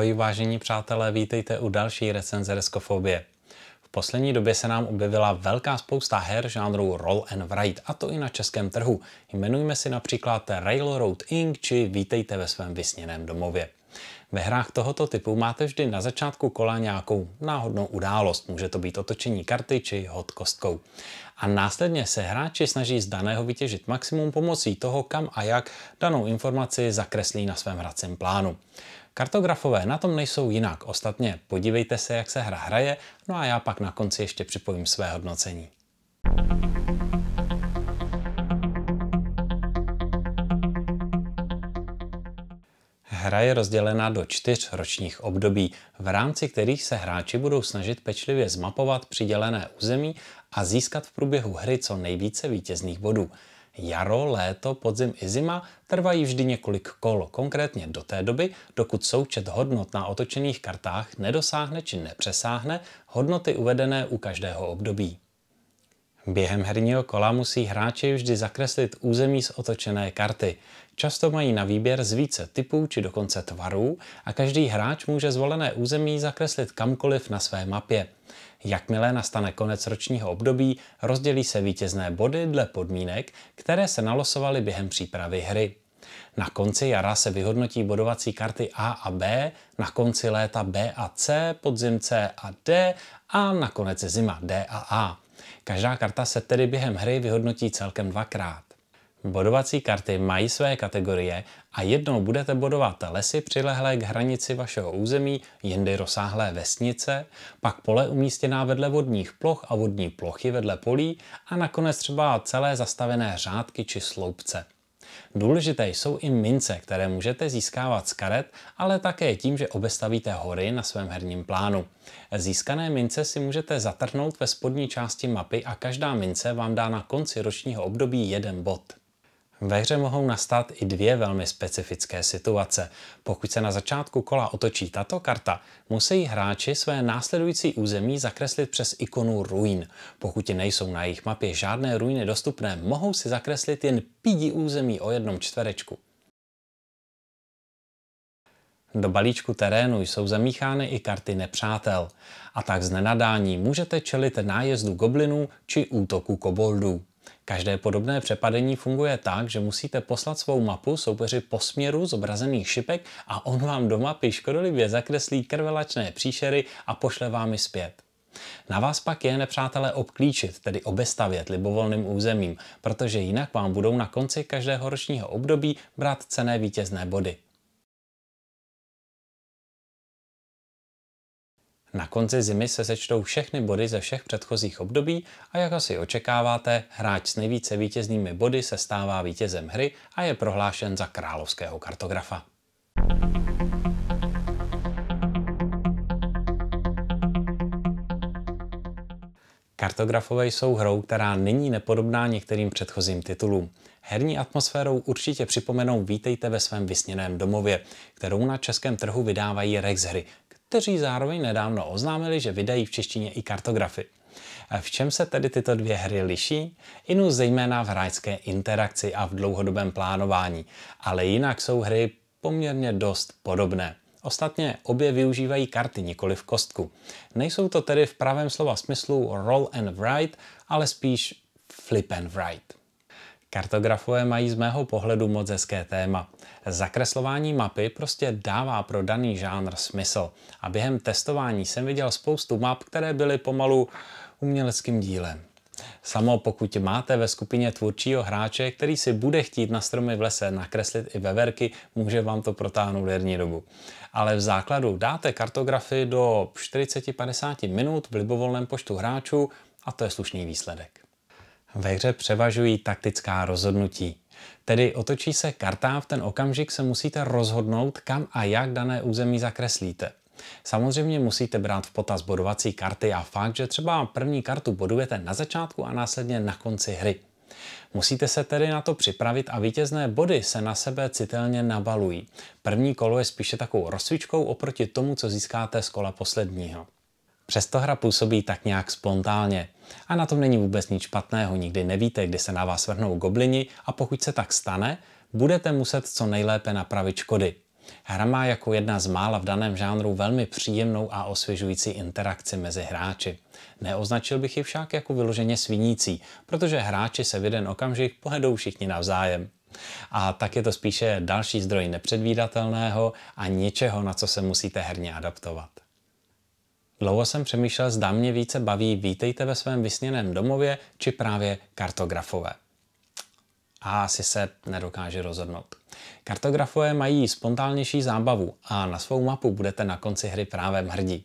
Ahoj vážení přátelé, vítejte u další recenze Reskofobie. V poslední době se nám objevila velká spousta her žánru Roll and Write, a to i na českém trhu. Jmenujme si například Railroad Inc. či Vítejte ve svém vysněném domově. Ve hrách tohoto typu máte vždy na začátku kola nějakou náhodnou událost, může to být otočení karty či hod kostkou. A následně se hráči snaží z daného vytěžit maximum pomocí toho, kam a jak danou informaci zakreslí na svém hracím plánu. Kartografové na tom nejsou jinak, ostatně podívejte se, jak se hra hraje, no a já pak na konci ještě připojím své hodnocení. Hra je rozdělena do čtyř ročních období, v rámci kterých se hráči budou snažit pečlivě zmapovat přidělené území a získat v průběhu hry co nejvíce vítězných bodů. Jaro, léto, podzim i zima trvají vždy několik kol, konkrétně do té doby, dokud součet hodnot na otočených kartách nedosáhne či nepřesáhne hodnoty uvedené u každého období. Během herního kola musí hráči vždy zakreslit území z otočené karty. Často mají na výběr z více typů či dokonce tvarů a každý hráč může zvolené území zakreslit kamkoliv na své mapě. Jakmile nastane konec ročního období, rozdělí se vítězné body dle podmínek, které se nalosovaly během přípravy hry. Na konci jara se vyhodnotí bodovací karty A a B, na konci léta B a C, podzim C a D a nakonec zima D a A. Každá karta se tedy během hry vyhodnotí celkem dvakrát. Bodovací karty mají své kategorie a jednou budete bodovat lesy přilehlé k hranici vašeho území, jindy rozsáhlé vesnice, pak pole umístěná vedle vodních ploch a vodní plochy vedle polí a nakonec třeba celé zastavené řádky či sloupce. Důležité jsou i mince, které můžete získávat z karet, ale také tím, že obestavíte hory na svém herním plánu. Získané mince si můžete zatrhnout ve spodní části mapy a každá mince vám dá na konci ročního období jeden bod. Ve hře mohou nastat i dvě velmi specifické situace. Pokud se na začátku kola otočí tato karta, musí hráči své následující území zakreslit přes ikonu ruin. Pokud nejsou na jejich mapě žádné ruiny dostupné, mohou si zakreslit jen pídi území o jednom čtverečku. Do balíčku terénu jsou zamíchány i karty nepřátel a tak z nenadání můžete čelit nájezdu goblinů či útoku koboldů. Každé podobné přepadení funguje tak, že musíte poslat svou mapu soupeři po směru zobrazených šipek a on vám do mapy škodolibě zakreslí krvelačné příšery a pošle vám ji zpět. Na vás pak je nepřátelé obklíčit, tedy obestavět libovolným územím, protože jinak vám budou na konci každého ročního období brát cené vítězné body. Na konci zimy se sečtou všechny body ze všech předchozích období a jak asi očekáváte, hráč s nejvíce vítěznými body se stává vítězem hry a je prohlášen za královského kartografa. Kartografové jsou hrou, která není nepodobná některým předchozím titulům. Herní atmosférou určitě připomenou Vítejte ve svém vysněném domově, kterou na českém trhu vydávají Rex hry, kteří zároveň nedávno oznámili, že vydají v češtině i kartografy. V čem se tedy tyto dvě hry liší? Inu zejména v hráčské interakci a v dlouhodobém plánování, ale jinak jsou hry poměrně dost podobné. Ostatně obě využívají karty, nikoli v kostku. Nejsou to tedy v pravém slova smyslu roll and write, ale spíš flip and write. Kartografové mají z mého pohledu moc hezké téma. Zakreslování mapy prostě dává pro daný žánr smysl. A během testování jsem viděl spoustu map, které byly pomalu uměleckým dílem. Samo pokud máte ve skupině tvůrčího hráče, který si bude chtít na stromy v lese nakreslit i veverky, může vám to protáhnout herní dobu. Ale v základu dáte kartografii do 40-50 minut v libovolném počtu hráčů a to je slušný výsledek. Ve hře převažují taktická rozhodnutí. Tedy otočí se karta a v ten okamžik se musíte rozhodnout, kam a jak dané území zakreslíte. Samozřejmě musíte brát v potaz bodovací karty a fakt, že třeba první kartu bodujete na začátku a následně na konci hry. Musíte se tedy na to připravit a vítězné body se na sebe citelně nabalují. První kolo je spíše takovou rozcvičkou oproti tomu, co získáte z kola posledního. Přesto hra působí tak nějak spontánně. A na tom není vůbec nic špatného, nikdy nevíte, kdy se na vás vrhnou goblini a pokud se tak stane, budete muset co nejlépe napravit škody. Hra má jako jedna z mála v daném žánru velmi příjemnou a osvěžující interakci mezi hráči. Neoznačil bych ji však jako vyloženě svinící, protože hráči se v jeden okamžik pohledou všichni navzájem. A tak je to spíše další zdroj nepředvídatelného a něčeho, na co se musíte herně adaptovat. Dlouho jsem přemýšlel, zda mě více baví vítejte ve svém vysněném domově či právě kartografové. A asi se nedokáže rozhodnout. Kartografové mají spontánnější zábavu a na svou mapu budete na konci hry právě hrdí.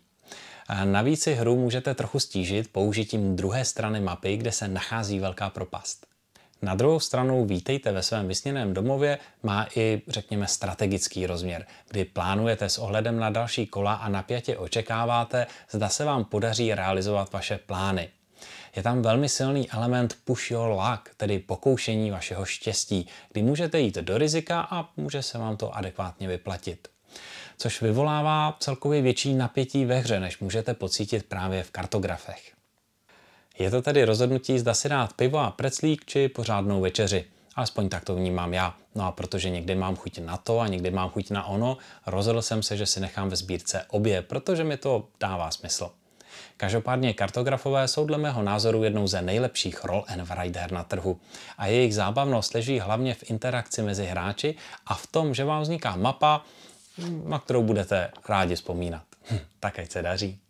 Navíc si hru můžete trochu stížit použitím druhé strany mapy, kde se nachází velká propast. Na druhou stranu vítejte ve svém vysněném domově má i, řekněme, strategický rozměr, kdy plánujete s ohledem na další kola a napětě očekáváte, zda se vám podaří realizovat vaše plány. Je tam velmi silný element push your luck, tedy pokoušení vašeho štěstí, kdy můžete jít do rizika a může se vám to adekvátně vyplatit což vyvolává celkově větší napětí ve hře, než můžete pocítit právě v kartografech. Je to tedy rozhodnutí, zda si dát pivo a preclík či pořádnou večeři. Aspoň tak to vnímám já. No a protože někdy mám chuť na to a někdy mám chuť na ono, rozhodl jsem se, že si nechám ve sbírce obě, protože mi to dává smysl. Každopádně kartografové jsou dle mého názoru jednou ze nejlepších roll and rider na trhu a jejich zábavnost leží hlavně v interakci mezi hráči a v tom, že vám vzniká mapa, na kterou budete rádi vzpomínat. Hm, tak ať se daří.